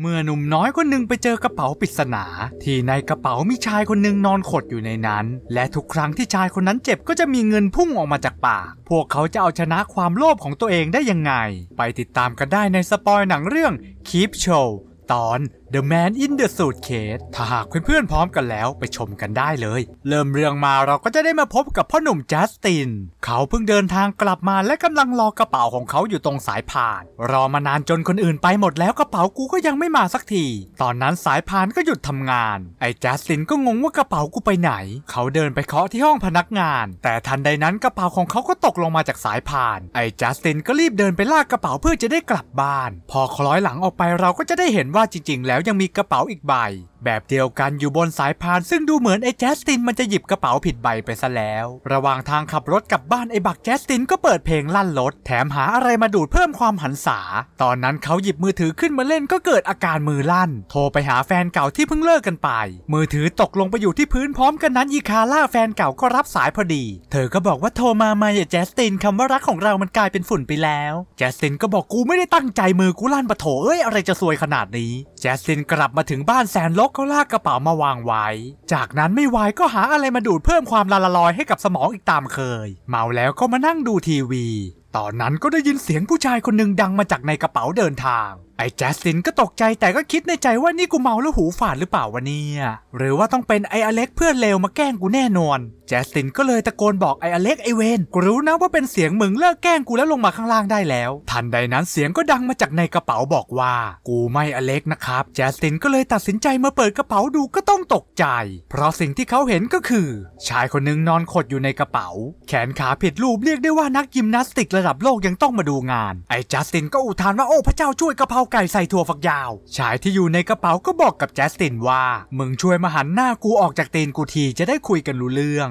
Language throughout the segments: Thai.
เมื่อหนุ่มน้อยคนหนึ่งไปเจอกระเป๋าปริศนา ที่ในกระเป๋ามีชายคนหนึ่งนอนขดอยู่ในนั้น และทุกครั้งที่ชายคนนั้นเจ็บก็จะมีเงินพุ่งออกมาจากปากพวกเขาจะเอาชนะความโลภของตัวเองได้ยังไง ไปติดตามกันได้ในสปอยหนังเรื่อง Keep Show ตอน The Man in the Suitcase ถ้าหากเพื่อน ๆ พร้อมกันแล้วไปชมกันได้เลย เริ่มเรื่องมาเราก็จะได้มาพบกับพ่อหนุ่มจัสติน เขาเพิ่งเดินทางกลับมาและกำลังรอกระเป๋าของเขาอยู่ตรงสายพาน รอมานานจนคนอื่นไปหมดแล้วกระเป๋ากูก็ยังไม่มาสักที ตอนนั้นสายพานก็หยุดทำงาน ไอ้จัสตินก็งงว่ากระเป๋ากูไปไหน เขาเดินไปเคาะที่ห้องพนักงาน แต่ทันใดนั้นกระเป๋าของเขาก็ตกลงมาจากสายพาน ไอ้จัสตินก็รีบเดินไปลากกระเป๋าเพื่อจะได้กลับบ้าน พอคล้อยหลังออกไปเราก็จะได้เห็นว่าจริง ๆแล้วยังมีกระเป๋าอีกใบแบบเดียวกันอยู่บนสายพาน ซึ่งดูเหมือนไอ้แจสตินมันจะหยิบกระเป๋าผิดใบไปซะแล้ว ระหว่างทางขับรถกลับบ้านไอ้บักแจสตินก็เปิดเพลงลั่นรถแถมหาอะไรมาดูดเพิ่มความหันษา ตอนนั้นเขาหยิบมือถือขึ้นมาเล่นก็เกิดอาการมือลั่น โทรไปหาแฟนเก่าที่เพิ่งเลิกกันไป มือถือตกลงไปอยู่ที่พื้นพร้อมกันนั้น อีคาร่าแฟนเก่าก็รับสายพอดี เธอก็บอกว่าโทรมามาอย่าแจสตินคำว่ารักของเรามันกลายเป็นฝุ่นไปแล้ว แจสตินก็บอกกูไม่ได้ตั้งใจมือกูลั่นปะโถเอ้ยอะไรจะซวยขนาดนี้ แจสตินกลับมาถึงบ้านแซนลกก็ลากกระเป๋ามาวางไว้ จากนั้นไม่วายก็หาอะไรมาดูดเพิ่มความละละลอยให้กับสมองอีกตามเคย เมาแล้วก็มานั่งดูทีวี ตอนนั้นก็ได้ยินเสียงผู้ชายคนหนึ่งดังมาจากในกระเป๋าเดินทาง ไอ้แจสตินก็ตกใจแต่ก็คิดในใจว่านี่กูเมาแล้วหูฝาดหรือเปล่าวะเนี่ยหรือว่าต้องเป็นไอ้อเล็กเพื่อนเลวมาแกล้งกูแน่นอนแจสตินก็เลยตะโกนบอกไออเล็กไอเวนกูรู้นะว่าเป็นเสียงมึงเลิกแกล้งกูแล้วลงมาข้างล่างได้แล้ว ทันใดนั้นเสียงก็ดังมาจากในกระเป๋าบอกว่า กูไม่อเล็กนะครับ แจสตินก็เลยตัดสินใจมาเปิดกระเป๋าดูก็ต้องตกใจ เพราะสิ่งที่เขาเห็นก็คือชายคนนึงนอนขดอยู่ในกระเป๋า แขนขาผิดรูปเรียกได้ว่านักยิมนาสติกระดับโลกยังต้องมาดูงานไอแจสตินก็อุทานว่าโอ้พระเจ้าช่วยกระเพราไก่ใส่ถั่วฝักยาวชายที่อยู่ในกระเป๋าก็บอกกับแจสตินว่ามึงช่วยมาหันหน้ากูออกจากตีนกูทีจะได้คุยกันรู้เรื่อง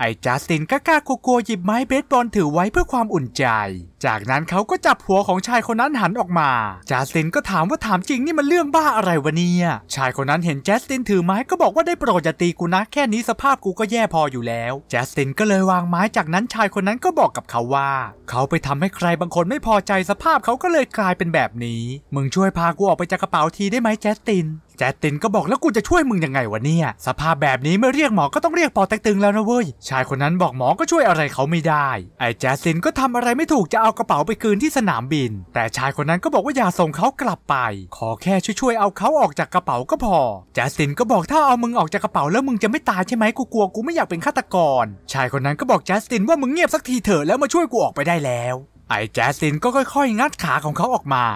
ไอ้จัสตินก้ากากลัวหยิบไม้เบสบอลถือไว้เพื่อความอุ่นใจ จากนั้นเขาก็จับหัวของชายคนนั้นหันออกมาจัสตินก็ถามว่าถามจริงนี่มันเรื่องบ้าอะไรวะเนี่ย ชายคนนั้นเห็นจัสตินถือไม้ก็บอกว่าได้โปรดอย่าตีกูนะแค่นี้สภาพกูก็แย่พออยู่แล้วจัสตินก็เลยวางไม้ จากนั้นชายคนนั้นก็บอกกับเขาว่าเขาไปทำให้ใครบางคนไม่พอใจสภาพเขาก็เลยกลายเป็นแบบนี้ มึงช่วยพากูออกไปจากกระเป๋าทีได้ไหมจัสติน แจตินก็บอกแล้วกูจะช่วยมึงยังไงวะเนี่ยสภาพแบบนี้ไม่เรียกหมอ ก็ต้องเรียกปอแตกตึงแล้วนะเว้ยชายคนนั้นบอกหมอก็ช่วยอะไรเขาไม่ได้ ไอ้แจสินก็ทำอะไรไม่ถูกจะเอากระเป๋าไปคืนที่สนามบิน แต่ชายคนนั้นก็บอกว่าอย่าส่งเขากลับไป ขอแค่ช่วยๆเอาเขาออกจากกระเป๋าก็พอ แจสินก็บอกถ้าเอามึงออกจากกระเป๋าแล้วมึงจะไม่ตายใช่ไหมกูกลัวกูไม่อยากเป็นฆาตกร ชายคนนั้นก็บอกแจสินว่ามึงเงียบสักทีเถอะแล้วมาช่วยกูออกไปได้แล้ว ไอ้แจสินก็ค่อย ๆ งัดขาของเขาออกมา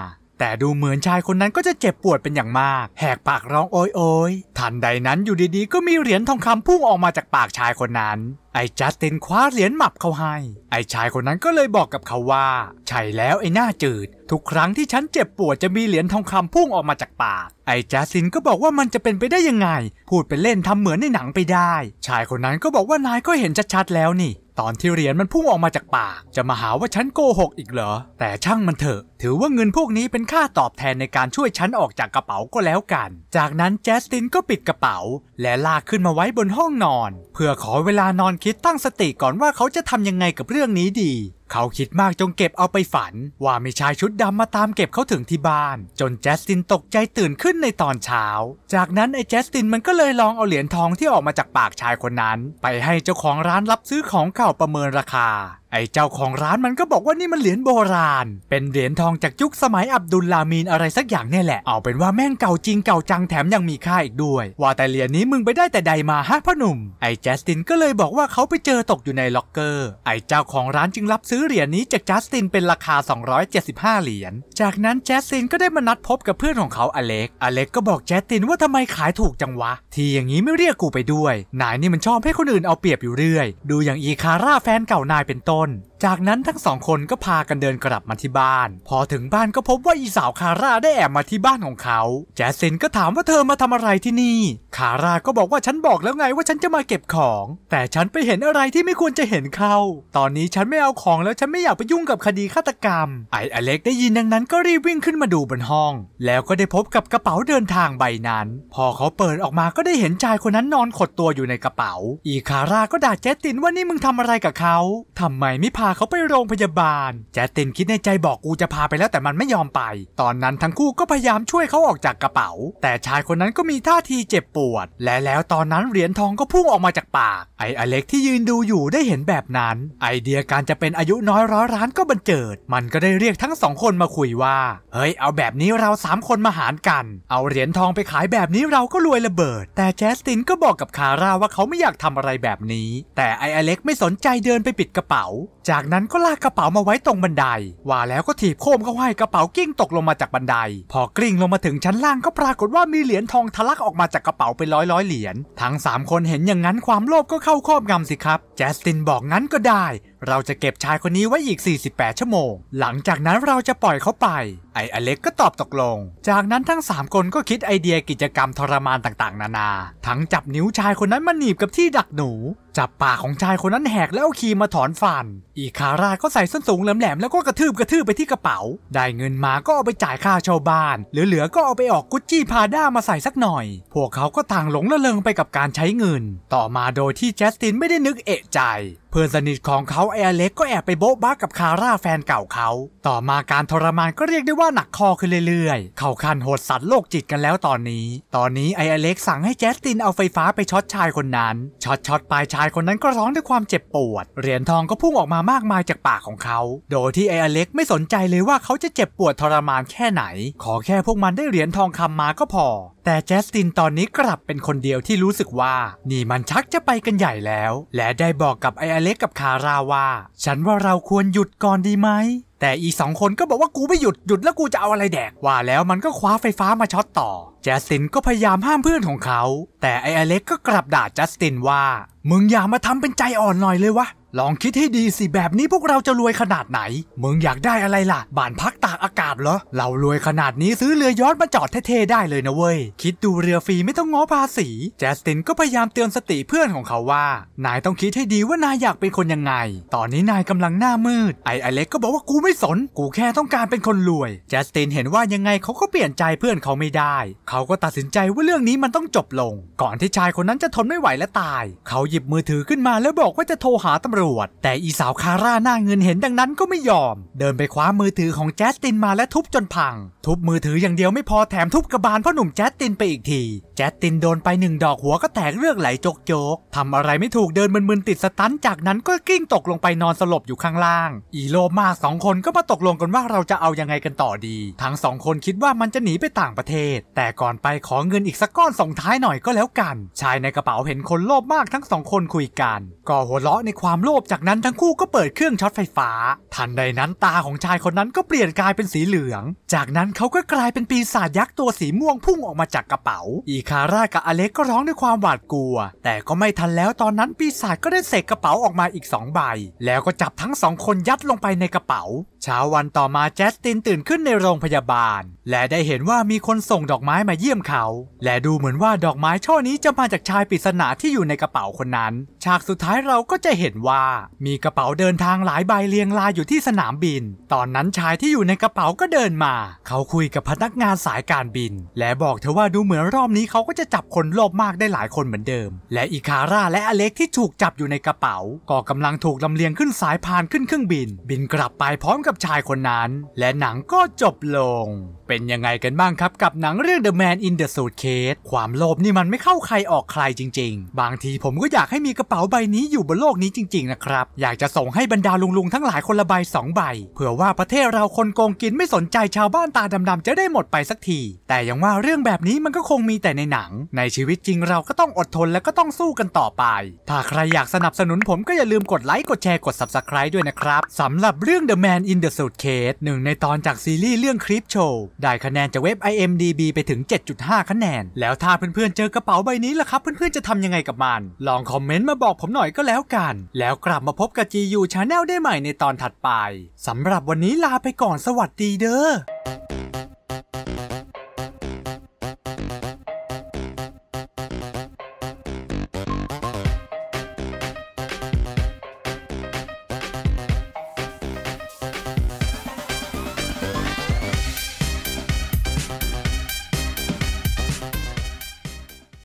แต่ดูเหมือนชายคนนั้นก็จะเจ็บปวดเป็นอย่างมากแหกปากร้องโอยโอยทันใดนั้นอยู่ดีๆ ก็มีเหรียญทองคำพุ่งออกมาจากปากชายคนนั้นไอ้จัสตินคว้าเหรียญหมับเขาให้ ไอ้ชายคนนั้นก็เลยบอกกับเขาว่า ใช่แล้วไอ้หน้าจืด ทุกครั้งที่ฉันเจ็บปวดจะมีเหรียญทองคำพุ่งออกมาจากปาก ไอ้จัสตินก็บอกว่ามันจะเป็นไปได้ยังไง พูดเป็นเล่นทำเหมือนในหนังไปได้ ชายคนนั้นก็บอกว่านายก็เห็นชัดๆแล้วนี่ ตอนที่เหรียญมันพุ่งออกมาจากปากจะมาหาว่าฉันโกหกอีกเหรอแต่ช่างมันเถอะ ถือว่าเงินพวกนี้เป็นค่าตอบแทนในการช่วยฉันออกจากกระเป๋าก็แล้วกัน จากนั้นแจสตินก็ปิดกระเป๋า และลากขึ้นมาไว้บนห้องนอน เพื่อขอเวลานอนคิดตั้งสติก่อนว่าเขาจะทำยังไงกับเรื่องนี้ดี เขาคิดมากจนเก็บเอาไปฝัน ว่ามีชายชุดดำมาตามเก็บเขาถึงที่บ้าน จนแจสตินตกใจตื่นขึ้นในตอนเช้า จากนั้นไอ้แจสตินมันก็เลยลองเอาเหรียญทองที่ออกมาจากปากชายคนนั้น ไปให้เจ้าของร้านรับซื้อของเก่าประเมินราคาไอ้เจ้าของร้านมันก็บอกว่านี่มันเหรียญโบราณ เป็นเหรียญทองจากยุคสมัยอับดุลลามีนอะไรสักอย่างเนี่ยแหละ เอาเป็นว่าแม่งเก่าจริงเก่าจังแถมยังมีค่าอีกด้วย ว่าแต่เหรียญนี้มึงไปได้แต่ใดมาฮะพ่อหนุ่ม ไอ้แจสตินก็เลยบอกว่าเขาไปเจอตกอยู่ในล็อกเกอร์ ไอ้เจ้าของร้านจึงรับซื้อเหรียญนี้จากแจสตินเป็นราคา 275 เหรียญ จากนั้นแจสตินก็ได้มานัดพบกับเพื่อนของเขาอเล็ก อเล็กก็บอกแจสตินว่าทำไมขายถูกจังวะ ที่อย่างนี้ไม่เรียกกูไปด้วย นายนี่มันชอบให้คนอื่นเอาเปรียบอยู่เรื่อยดูอย่างอีคาร่าแฟนเก่านายเป็นต้นต้นจากนั้นทั้งสองคนก็พากันเดินกลับมาที่บ้านพอถึงบ้านก็พบว่าอีสาวคาร่าได้แอบมาที่บ้านของเขาแจสินก็ถามว่าเธอมาทำอะไรที่นี่คาร่าก็บอกว่าฉันบอกแล้วไงว่าฉันจะมาเก็บของ แต่ฉันไปเห็นอะไรที่ไม่ควรจะเห็นเขาตอนนี้ฉันไม่เอาของแล้วฉันไม่อยากไปยุ่งกับคดีฆาตกรรมไออเล็กได้ยินดังนั้นก็รีบวิ่งขึ้นมาดูบนห้อง แล้วก็ได้พบกับกระเป๋าเดินทางใบนั้น พอเขาเปิดออกมาก็ได้เห็นชายคนนั้นนอนขดตัวอยู่ในกระเป๋าอีคาร่าก็ด่าแจสตินว่านี่มึงทำอะไรกับเขา ทำไมไม่พาเขาไปโรงพยาบาล แจตินคิดในใจบอกกูจะพาไปแล้วแต่มันไม่ยอมไป ตอนนั้นทั้งคู่ก็พยายามช่วยเขาออกจากกระเป๋า แต่ชายคนนั้นก็มีท่าทีเจ็บปวด และแล้วตอนนั้นเหรียญทองก็พุ่งออกมาจากปาก ไออเล็ก ที่ยืนดูอยู่ได้เห็นแบบนั้น ไอเดียการจะเป็นอายุน้อยร้อยร้านก็บันเจิด มันก็ได้เรียกทั้งสองคนมาคุยว่าเฮ้ย เอาแบบนี้เราสามคนมาหารกันเอาเหรียญทองไปขายแบบนี้เราก็รวยระเบิด แต่แจสตินก็บอกกับคาร่าว่าเขาไม่อยากทำอะไรแบบนี้แต่ไออเล็กไม่สนใจเดินไปปิดกระเป๋าจาจากนั้นก็ลากกระเป๋ามาไว้ตรงบันได ว่าแล้วก็ถีบโคมเข้าให้ กระเป๋ากิ้งตกลงมาจากบันได พอกลิ้งลงมาถึงชั้นล่างก็ปรากฏว่ามีเหรียญทองทะลักออกมาจากกระเป๋าเป็นร้อยร้อยเหรียญ ทั้ง3คนเห็นอย่างนั้นความโลภก็เข้าครอบงำสิครับ แจสตินบอกงั้นก็ได้เราจะเก็บชายคนนี้ไว้อีก 48 ชั่วโมง หลังจากนั้นเราจะปล่อยเขาไป ไอ้อเล็กก็ตอบตกลง จากนั้นทั้ง 3 คนก็คิดไอเดียกิจกรรมทรมานต่างๆ นานา ทั้งจับนิ้วชายคนนั้นมาหนีบกับที่ดักหนู จับปากของชายคนนั้นแหกแล้วคีมาถอนฟัน อีคาราก็ใส่ส้นสูงแหลมๆแล้วก็กระทืบกระทืบไปที่กระเป๋า ได้เงินมาก็เอาไปจ่ายค่าชาวบ้าน เหลือๆก็เอาไปออกกุชชี่พาด้ามาใส่สักหน่อย พวกเขาก็ต่างหลงละเลงไปกับการใช้เงิน ต่อมาโดยที่แจสตินไม่ได้นึกเอะใจเพื่อนสนิทของเขาแอร์เล็กก็แอบไปโบ๊ะบ้ากับคาร่าแฟนเก่าเขา ต่อมาการทรมานก็เรียกได้ว่าหนักคอขึ้นเรื่อยๆ เขาคันโหดสัตว์โลกจิตกันแล้วตอนนี้ ตอนนี้ไอเอเล็กสั่งให้แจสตินเอาไฟฟ้าไปช็อตชายคนนั้น ช็อตช็อตปลายชายคนนั้นก็ร้องด้วยความเจ็บปวด เหรียญทองก็พุ่งออกมามากมายจากปากของเขา โดยที่ไอเอเล็กไม่สนใจเลยว่าเขาจะเจ็บปวดทรมานแค่ไหน ขอแค่พวกมันได้เหรียญทองคำมาก็พอแต่แจสตินตอนนี้กลับเป็นคนเดียวที่รู้สึกว่า นี่มันชักจะไปกันใหญ่แล้ว และได้บอกกับไออเล็กกับคาราว่าฉันว่าเราควรหยุดก่อนดีไหม แต่อีสองคนก็บอกว่ากูไม่หยุดหยุดแล้วกูจะเอาอะไรแดกว่าแล้วมันก็คว้าไฟฟ้ามาช็อตต่อแจสตินก็พยายามห้ามเพื่อนของเขา แต่ไออเล็กก็กลับด่าแจสตินว่า มึงอย่ามาทำเป็นใจอ่อนหน่อยเลยวะลองคิดให้ดีสิแบบนี้พวกเราจะรวยขนาดไหนมึงอยากได้อะไรล่ะบ้านพักตากอากาศเหรอเรารวยขนาดนี้ซื้อเรือยอทมาจอดเท่ๆได้เลยนะเว้ย คิดดูเรือฟรี ไม่ต้องง้อภาษีแจสตินก็พยายามเตือนสติเพื่อนของเขาว่า นายต้องคิดให้ดีว่านายอยากเป็นคนยังไง ตอนนี้นายกำลังหน้ามืดไอ้ไอเล็กก็บอกว่ากูไม่สน กูแค่ต้องการเป็นคนรวยแจสตินเห็นว่ายังไงเขาก็เปลี่ยนใจเพื่อนเขาไม่ได้เขาก็ตัดสินใจว่าเรื่องนี้มันต้องจบลง ก่อนที่ชายคนนั้นจะทนไม่ไหวและตาย เขาหยิบมือถือขึ้นมาแล้วบอกว่าจะโทรหาตำรวจรวจแต่อีสาวคาร่าหน้าเงินเห็นดังนั้นก็ไม่ยอม เดินไปคว้ามือถือของแจสตินมาและทุบจนพัง ทุบมือถืออย่างเดียวไม่พอแถมทุบกระบาลพ่อหนุ่มแจสตินไปอีกที แจสตินโดนไปหนึ่งดอกหัวก็แตกเลือดไหลจกโจกทำอะไรไม่ถูกเดินมึนๆติดสตันจากนั้นก็กิ้งตกลงไปนอนสลบอยู่ข้างล่าง อีโลมาสองคนก็มาตกลงกันว่าเราจะเอายังไงกันต่อดีทั้งสองคนคิดว่ามันจะหนีไปต่างประเทศแต่ก่อนไปขอเงินอีกสักก้อนส่งท้ายหน่อยก็แล้วกัน ชายในกระเป๋าเห็นคนโลภมากทั้งสองคนคุยกันก็หัวเราะในความโลลภจากนั้นทั้งคู่ก็เปิดเครื่องช็อตไฟฟ้า ทันใดนั้นตาของชายคนนั้นก็เปลี่ยนกลายเป็นสีเหลือง จากนั้นเขาก็กลายเป็นปีศาจยักษ์ตัวสีม่วงพุ่งออกมาจากกระเป๋า อีคาร่ากับอเล็กก็ร้องด้วยความหวาดกลัว แต่ก็ไม่ทันแล้วตอนนั้นปีศาจก็ได้เสกกระเป๋าออกมาอีกสองใบ แล้วก็จับทั้งสองคนยัดลงไปในกระเป๋าเช้าวันต่อมาแจสตินตื่นขึ้นในโรงพยาบาล และได้เห็นว่ามีคนส่งดอกไม้มาเยี่ยมเขา และดูเหมือนว่าดอกไม้ช่อนี้จะมาจากชายปริศนาที่อยู่ในกระเป๋าคนนั้น ฉากสุดท้ายเราก็จะเห็นว่า มีกระเป๋าเดินทางหลายใบเรียงรายอยู่ที่สนามบิน ตอนนั้นชายที่อยู่ในกระเป๋าก็เดินมา เขาคุยกับพนักงานสายการบิน และบอกเธอว่าดูเหมือนรอบนี้เขาก็จะจับคนโลภมากได้หลายคนเหมือนเดิม และอิคาร่าและอเล็กที่ถูกจับอยู่ในกระเป๋าก็กำลังถูกลำเลียงขึ้นสายพานขึ้นเครื่องบิน บินกลับไปพร้อมกับกับชายคนนั้นและหนังก็จบลงเป็นยังไงกันบ้างครับกับหนังเรื่อง The Man in the Suitcase ความโลภนี่มันไม่เข้าใครออกใครจริงๆ บางทีผมก็อยากให้มีกระเป๋าใบนี้อยู่บนโลกนี้จริง ๆ นะครับ อยากจะส่งให้บรรดาลุง ๆ ทั้งหลายคนละใบสองใบเผื่อว่าประเทศเราคนโกงกินไม่สนใจชาวบ้านตาดำ ๆ จะได้หมดไปสักที แต่ยังว่าเรื่องแบบนี้มันก็คงมีแต่ในหนัง ในชีวิตจริงเราก็ต้องอดทนและก็ต้องสู้กันต่อไป ถ้าใครอยากสนับสนุนผมก็อย่าลืมกดไลค์ กดแชร์ กด subscribe ด้วยนะครับ สำหรับเรื่อง The Man in the Suitcase หนึ่งในตอนจากซีรีส์เรื่องคลิปโชว์ได้คะแนนจากเว็บ IMDB ไปถึง 7.5 คะแนน แล้วถ้าเพื่อนๆ เจอกระเป๋าใบนี้ล่ะครับ เพื่อนๆ จะทำยังไงกับมัน ลองคอมเมนต์มาบอกผมหน่อยก็แล้วกัน แล้วกลับมาพบกับ GU Channel ได้ใหม่ในตอนถัดไป สำหรับวันนี้ลาไปก่อน สวัสดีเด้อ